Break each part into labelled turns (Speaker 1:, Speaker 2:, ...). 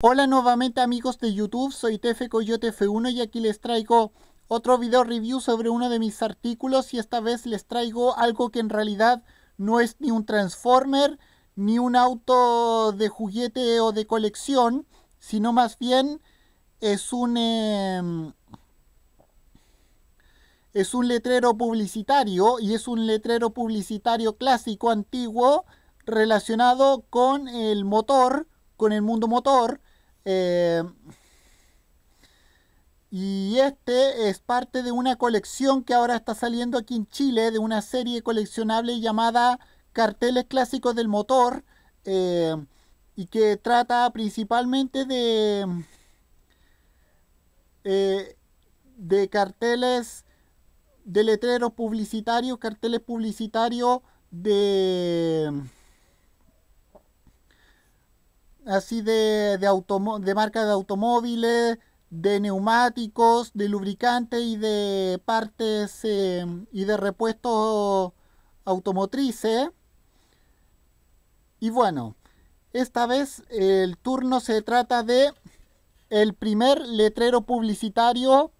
Speaker 1: Hola nuevamente amigos de YouTube, soy tf Coyote F1 y aquí les traigo otro video review sobre uno de mis artículos y esta vez les traigo algo que en realidad no es ni un Transformer ni un auto de juguete o de colección, sino más bien es un em, es un letrero publicitario y es un letrero publicitario clásico antiguo relacionado con el motor, con el mundo motor eh, y este es parte de una colección que ahora está saliendo aquí en Chile, de una serie coleccionable llamada Carteles Clásicos del Motor, eh, y que trata principalmente de, eh, de carteles de letreros publicitarios, carteles publicitarios de así de, de marca de automóviles, de neumáticos, de lubricante y de partes em, y de repuestos automotrices. Y bueno, esta vez el turno se trata de el primer letrero publicitario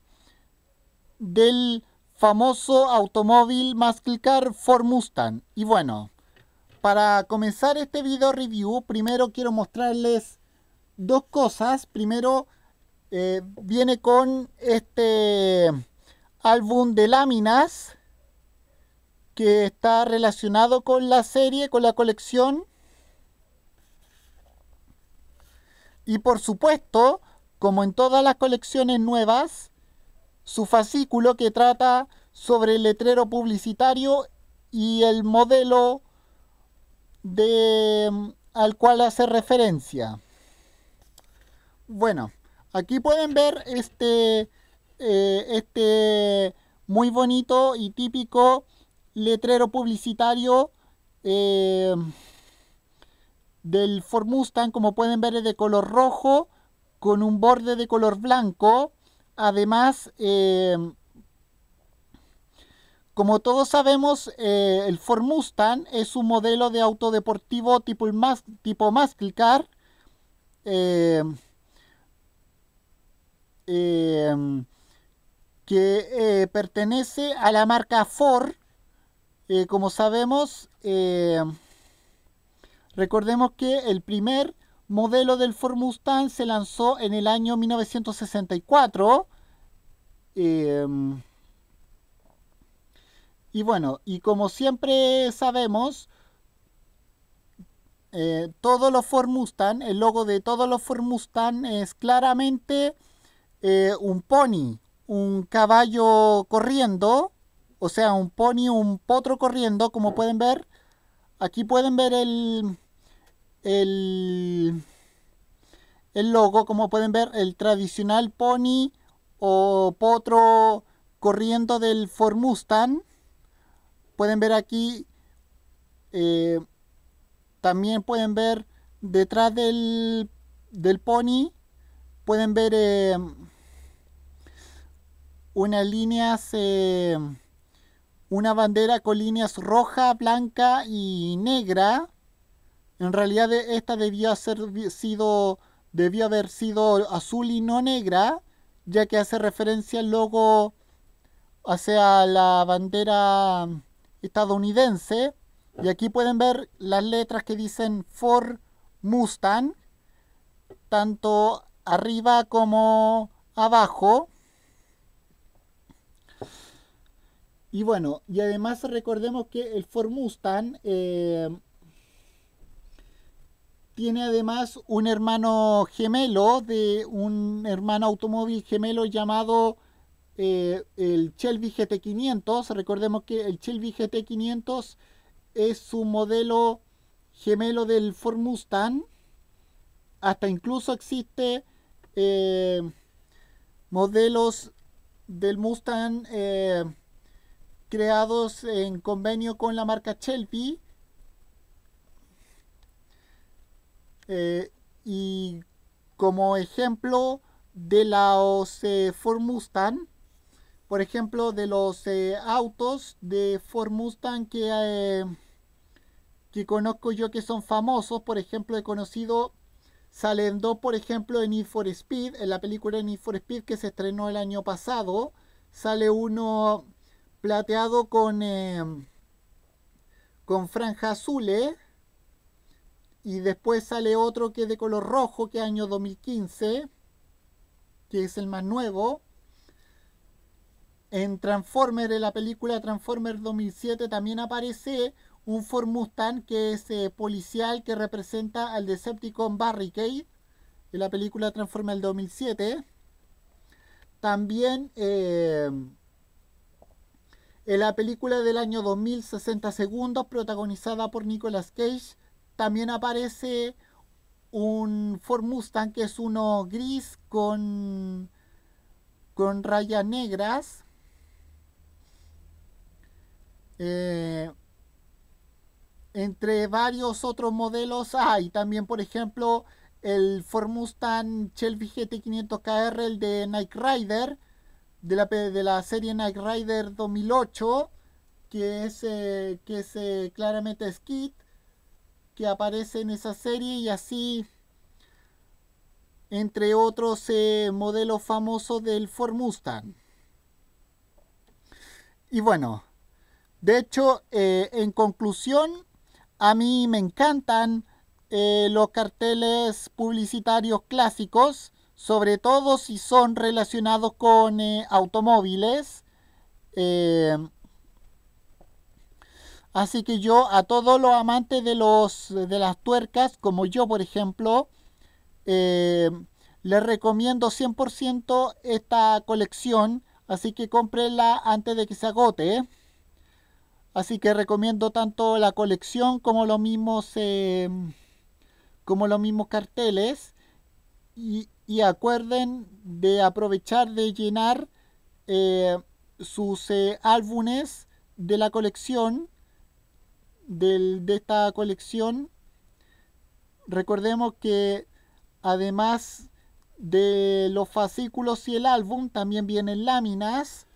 Speaker 1: del famoso automóvil muscle car Ford Mustang. Y bueno, para comenzar este video review, primero quiero mostrarles dos cosas. Primero, eh, viene con este álbum de láminas que está relacionado con la serie, con la colección. Y por supuesto, como en todas las colecciones nuevas, su fascículo que trata sobre el letrero publicitario y el modelo de, al cual hace referencia. Bueno, aquí pueden ver este, eh, este muy bonito y típico letrero publicitario eh, del Ford Como pueden ver es de color rojo con un borde de color blanco. Además, eh, como todos sabemos, eh, el Ford Mustang es un modelo de auto deportivo tipo, más tipo muscle car. Eh, eh, que pertenece a la marca Ford. como sabemos, recordemos que el primer modelo del Ford Mustang se lanzó en el año 1964. Y bueno, y como siempre sabemos, eh, todos los Formustan, el logo de todos los Formustan es claramente eh, un pony, un caballo corriendo, o sea, un pony, un potro corriendo, como pueden ver. Aquí pueden ver el, el, el logo, como pueden ver, el tradicional pony o potro corriendo del Formustan. Pueden ver aquí, eh, también pueden ver detrás del, pony, pueden ver em, unas líneas, una bandera con líneas roja, blanca y negra. En realidad e, esta debía ser, sido, haber sido azul y no negra, ya que hace referencia al logo, hacia la bandera estadounidense. Y ah. aquí pueden ver las letras que dicen Ford Mustang, tanto arriba como abajo. Y bueno, y además recordemos que el Ford Mustang eh, tiene además un hermano gemelo de un hermano automóvil gemelo llamado eh, el Shelby GT500. Recordemos que el Shelby GT500 es un modelo gemelo del Ford Mustang. Hasta incluso existe eh, modelos del Mustang eh, creados en convenio con la marca Shelby. y como ejemplo de la For Ford Mustang por ejemplo, de los eh, autos de Ford Mustang que, eh, que conozco yo que son famosos, por ejemplo, he conocido, salen dos, por ejemplo, en Need for Speed, en la película Need for Speed que se estrenó el año pasado, sale uno plateado con, eh, con franja azul, y después sale otro que es de color rojo, que es año 2015, que es el más nuevo en Transformer, en la película Transformer 2007, también aparece un Ford Mustang que es eh, policial que representa al Decepticon Barricade en la película Transformer 2007. También eh, en la película del año 2060 segundos, protagonizada por Nicolas Cage, también aparece un Ford Mustang que es uno gris con, con rayas negras eh, entre varios otros modelos hay también, por ejemplo, el Ford Mustang Shelby GT500KR, el de Night Rider, de la, serie Night Rider 2008, que es, eh, que es eh, claramente Skid, que aparece en esa serie y así, entre otros modelos famosos del Ford Mustang. Y bueno, de hecho, eh, en conclusión, a mí me encantan eh, los carteles publicitarios clásicos, sobre todo si son relacionados con eh, automóviles. así que yo a todos los amantes de, las tuercas, como yo por ejemplo, les recomiendo 100% esta colección, así que cómprenla antes de que se agote. Así que recomiendo tanto la colección como los mismos, como los mismos carteles. Y, acuerden de aprovechar de llenar eh, sus eh, álbumes de la colección, del, de esta colección. Recordemos que además de los fascículos y el álbum, también vienen láminas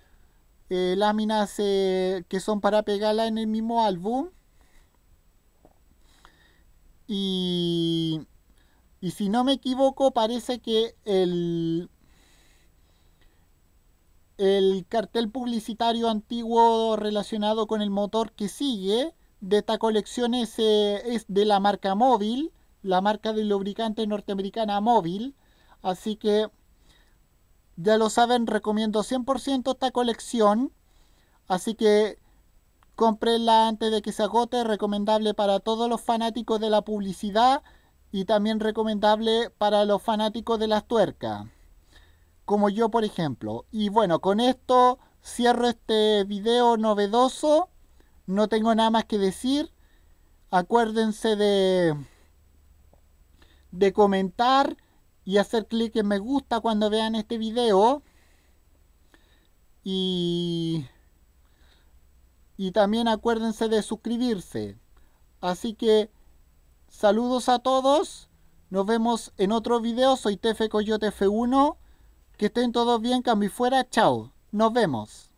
Speaker 1: eh, láminas eh, que son para pegarla en el mismo álbum. Y, si no me equivoco, parece que el, el cartel publicitario antiguo relacionado con el motor que sigue de esta colección es, eh, es de la marca móvil, la marca de lubricante norteamericana móvil. Así que ya lo saben, recomiendo 100% esta colección. Así que comprenla antes de que se agote. Recomendable para todos los fanáticos de la publicidad y también recomendable para los fanáticos de las tuercas. Como yo, por ejemplo. Y bueno, con esto cierro este video novedoso. No tengo nada más que decir. Acuérdense de, de comentar y hacer clic en me gusta cuando vean este video. Y, y también acuérdense de suscribirse. Así que saludos a todos. Nos vemos en otro video. Soy tf Coyote F1. Que estén todos bien, cambio fuera. Chao. Nos vemos.